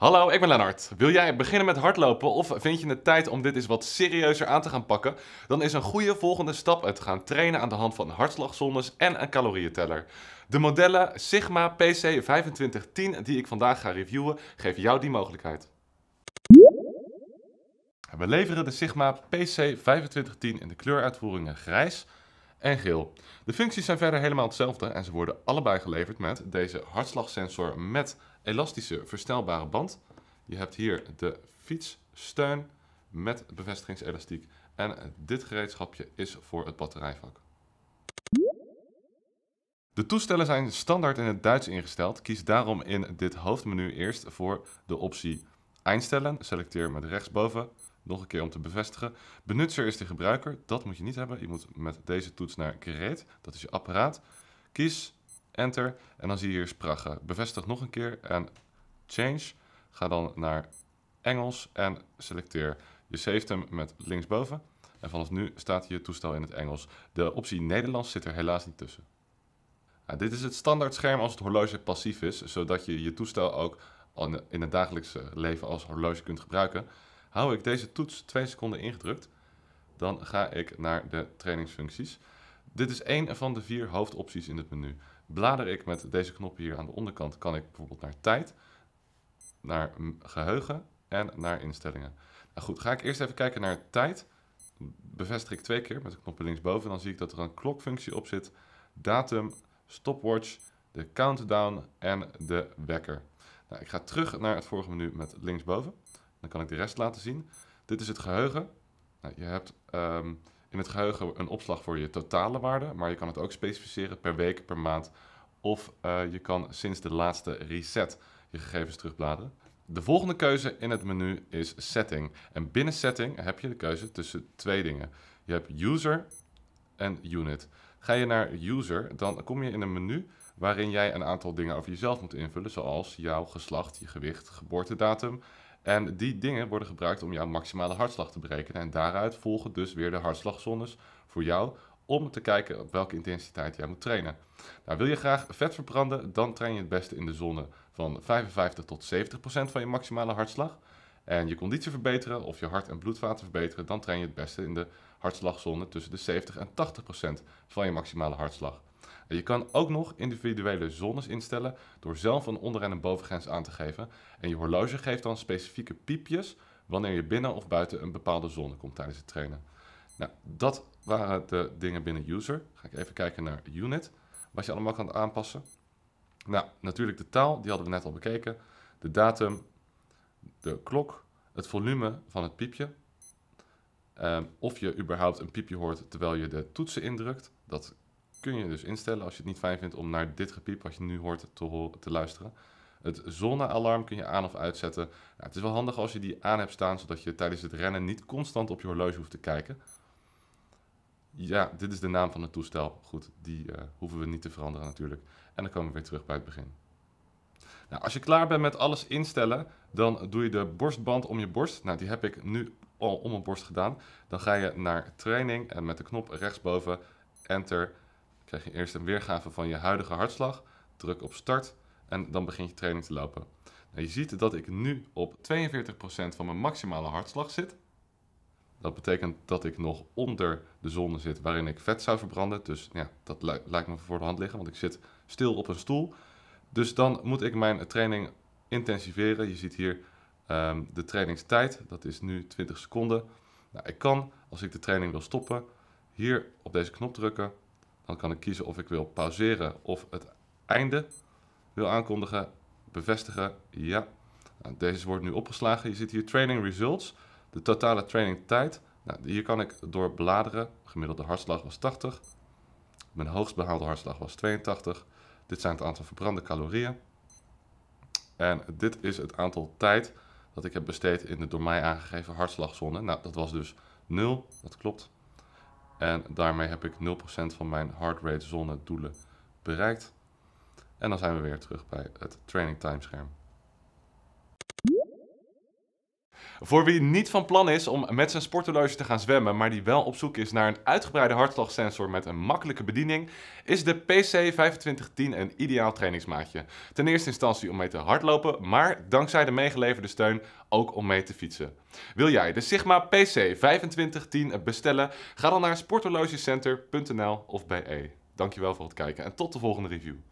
Hallo, ik ben Lennart. Wil jij beginnen met hardlopen of vind je het tijd om dit eens wat serieuzer aan te gaan pakken? Dan is een goede volgende stap het gaan trainen aan de hand van hartslagzones en een calorieënteller. De modellen Sigma PC2510 die ik vandaag ga reviewen, geven jou die mogelijkheid. We leveren de Sigma PC2510 in de kleuruitvoeringen grijs en geel. De functies zijn verder helemaal hetzelfde en ze worden allebei geleverd met deze hartslagsensor met elastische verstelbare band. Je hebt hier de fietssteun met bevestigingselastiek En dit gereedschapje is voor het batterijvak. De toestellen zijn standaard in het Duits ingesteld. Kies daarom in dit hoofdmenu eerst voor de optie Einstellen. Selecteer met rechtsboven. Nog een keer om te bevestigen. Benutzer is de gebruiker. Dat moet je niet hebben. Je moet met deze toets naar gereed. Dat is je apparaat. Kies Enter. En dan zie je hier Sprache. Bevestig nog een keer en Change. Ga dan naar Engels en selecteer. Je save hem met linksboven. En vanaf nu staat je toestel in het Engels. De optie Nederlands zit er helaas niet tussen. Nou, dit is het standaard scherm als het horloge passief is, zodat je je toestel ook in het dagelijkse leven als horloge kunt gebruiken. Hou ik deze toets 2 seconden ingedrukt, dan ga ik naar de trainingsfuncties. Dit is één van de vier hoofdopties in het menu. Blader ik met deze knop hier aan de onderkant, kan ik bijvoorbeeld naar tijd, naar geheugen en naar instellingen. Nou goed, ga ik eerst even kijken naar tijd. Bevestig ik twee keer met de knoppen linksboven. Dan zie ik dat er een klokfunctie op zit. Datum, stopwatch, de countdown en de wekker. Nou, ik ga terug naar het vorige menu met linksboven. Dan kan ik de rest laten zien. Dit is het geheugen. Nou, je hebt ehm, in het geheugen een opslag voor je totale waarde, maar je kan het ook specificeren per week, per maand. Of eh, je kan sinds de laatste reset je gegevens terugbladeren. De volgende keuze in het menu is Setting. En binnen Setting heb je de keuze tussen twee dingen. Je hebt User en Unit. Ga je naar User, dan kom je in een menu waarin jij een aantal dingen over jezelf moet invullen, zoals jouw geslacht, je gewicht, geboortedatum en die dingen worden gebruikt om jouw maximale hartslag te berekenen. En daaruit volgen dus weer de hartslagzones voor jou om te kijken op welke intensiteit jij moet trainen. Nou, wil je graag vet verbranden, dan train je het beste in de zone van 55 tot 70 procent van je maximale hartslag en je conditie verbeteren of je hart- en bloedvaten verbeteren, dan train je het beste in de hartslagzone tussen de 70 en 80 procent van je maximale hartslag. je kan ook nog individuele zones instellen door zelf een onder- en een bovengrens aan te geven. En je horloge geeft dan specifieke piepjes wanneer je binnen of buiten een bepaalde zone komt tijdens het trainen. Nou, dat waren de dingen binnen user. Ga ik even kijken naar unit, wat je allemaal kan aanpassen. Nou, natuurlijk de taal, die hadden we net al bekeken. De datum, de klok, het volume van het piepje. Ehm, of je überhaupt een piepje hoort terwijl je de toetsen indrukt. Dat kun je dus instellen als je het niet fijn vindt om naar dit gepiep wat je nu hoort te, te luisteren. Het zonnealarm kun je aan of uitzetten. Nou, het is wel handig als je die aan hebt staan, zodat je tijdens het rennen niet constant op je horloge hoeft te kijken. Ja, dit is de naam van het toestel. Goed, die eh, hoeven we niet te veranderen natuurlijk. En dan komen we weer terug bij het begin. Nou, als je klaar bent met alles instellen, dan doe je de borstband om je borst. Nou, die heb ik nu al om mijn borst gedaan. Dan ga je naar training en met de knop rechtsboven enter krijg je eerst een weergave van je huidige hartslag. Druk op start en dan begint je training te lopen. Nou, je ziet dat ik nu op 42% van mijn maximale hartslag zit. Dat betekent dat ik nog onder de zone zit waarin ik vet zou verbranden. Dus dat lijkt me voor de hand liggen, want ik zit stil op een stoel. Dus dan moet ik mijn training intensiveren. Je ziet hier ehm, de trainingstijd, dat is nu 20 seconden. Nou, ik kan, als ik de training wil stoppen, hier op deze knop drukken. Dan kan ik kiezen of ik wil pauzeren of het einde wil aankondigen, bevestigen. Ja, nou, deze wordt nu opgeslagen. Je ziet hier training results, de totale training tijd. Nou, hier kan ik door bladeren. Gemiddelde hartslag was 80. Mijn hoogst behaalde hartslag was 82. Dit zijn het aantal verbrande calorieën. En dit is het aantal tijd dat ik heb besteed in de door mij aangegeven hartslagzone. Nou, dat was dus 0, dat klopt. En daarmee heb ik 0% van mijn heart rate zone doelen bereikt. En dan zijn we weer terug bij het training timescherm. Voor wie niet van plan is om met zijn sporthorloge te gaan zwemmen, maar die wel op zoek is naar een uitgebreide hartslagsensor met een makkelijke bediening, is de PC2510 een ideaal trainingsmaatje. Ten eerste instantie om mee te hardlopen, maar dankzij de meegeleverde steun ook om mee te fietsen. Wil jij de Sigma PC2510 bestellen? Ga dan naar sporthorlogecenter.nl of bij E. Dankjewel voor het kijken en tot de volgende review.